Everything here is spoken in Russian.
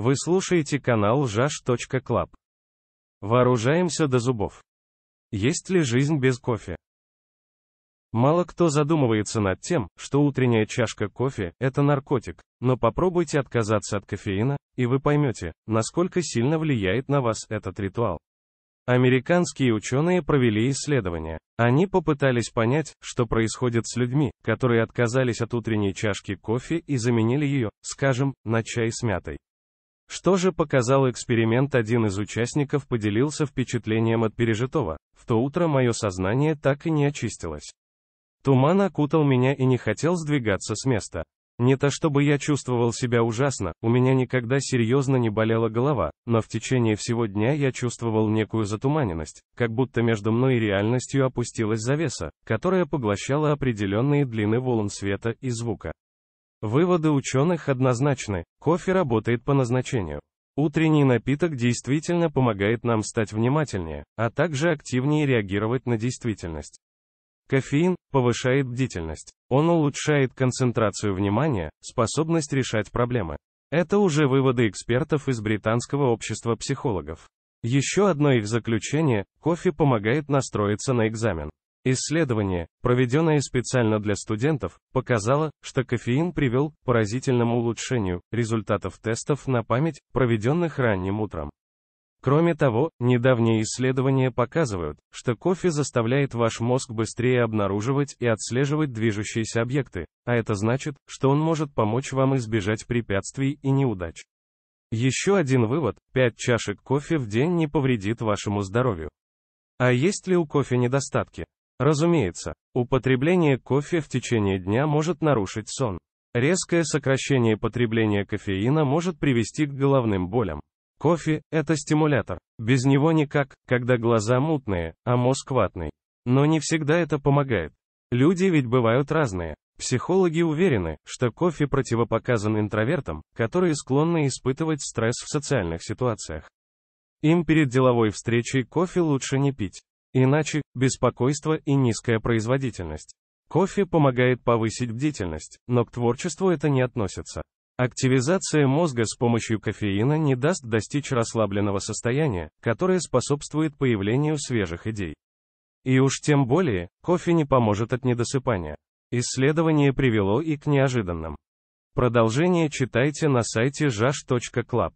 Вы слушаете канал jash.club. Вооружаемся до зубов. Есть ли жизнь без кофе? Мало кто задумывается над тем, что утренняя чашка кофе – это наркотик, но попробуйте отказаться от кофеина, и вы поймете, насколько сильно влияет на вас этот ритуал. Американские ученые провели исследование. Они попытались понять, что происходит с людьми, которые отказались от утренней чашки кофе и заменили ее, скажем, на чай с мятой. Что же показал эксперимент, один из участников поделился впечатлением от пережитого. В то утро мое сознание так и не очистилось. Туман окутал меня и не хотел сдвигаться с места. Не то чтобы я чувствовал себя ужасно, у меня никогда серьезно не болела голова, но в течение всего дня я чувствовал некую затуманенность, как будто между мной и реальностью опустилась завеса, которая поглощала определенные длины волн света и звука. Выводы ученых однозначны, кофе работает по назначению. Утренний напиток действительно помогает нам стать внимательнее, а также активнее реагировать на действительность. Кофеин повышает бдительность. Он улучшает концентрацию внимания, способность решать проблемы. Это уже выводы экспертов из Британского общества психологов. Еще одно их заключение – кофе помогает настроиться на экзамен. Исследование, проведенное специально для студентов, показало, что кофеин привел к поразительному улучшению результатов тестов на память, проведенных ранним утром. Кроме того, недавние исследования показывают, что кофе заставляет ваш мозг быстрее обнаруживать и отслеживать движущиеся объекты, а это значит, что он может помочь вам избежать препятствий и неудач. Еще один вывод, 5 чашек кофе в день не повредит вашему здоровью. А есть ли у кофе недостатки? Разумеется, употребление кофе в течение дня может нарушить сон. Резкое сокращение потребления кофеина может привести к головным болям. Кофе – это стимулятор. Без него никак, когда глаза мутные, а мозг ватный. Но не всегда это помогает. Люди ведь бывают разные. Психологи уверены, что кофе противопоказан интровертам, которые склонны испытывать стресс в социальных ситуациях. Им перед деловой встречей кофе лучше не пить. Иначе, беспокойство и низкая производительность. Кофе помогает повысить бдительность, но к творчеству это не относится. Активизация мозга с помощью кофеина не даст достичь расслабленного состояния, которое способствует появлению свежих идей. И уж тем более, кофе не поможет от недосыпания. Исследование привело и к неожиданным. Продолжение читайте на сайте jash.club.